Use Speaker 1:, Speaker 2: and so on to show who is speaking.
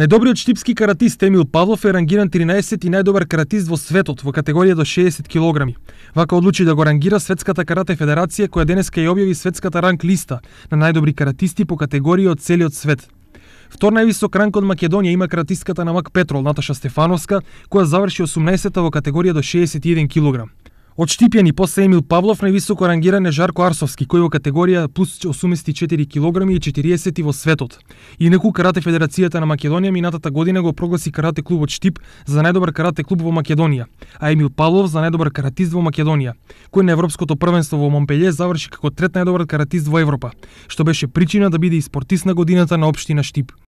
Speaker 1: Најдобриот штипски каратист Емил Павлов е рангиран 13 и најдобар каратист во светот во категорија до 60 кг. Вака одлучи да го рангира Светската карате федерација која денеска ја објави светската ранг листа на најдобри каратисти по категорија од целиот свет. Втор највисок ранг од Македонија има каратистката на Мак Петрол Наташа Стефановска, која заврши 18-та во категорија до 61 килограм. Отштипјани после Емил Павлов највисоко рангиран е Жарко Арсовски, кој во категорија плюс 84 кг и 40 во светот. Инаку Карате Федерацијата на Македонија минатата година го прогласи Карате клубот Штип за најдобар карате клуб во Македонија, а Емил Павлов за најдобар каратист во Македонија, кој на Европското првенство во Монпелје заврши како трет најдобар каратист во Европа, што беше причина да биде и спортист на годината на општина Штип.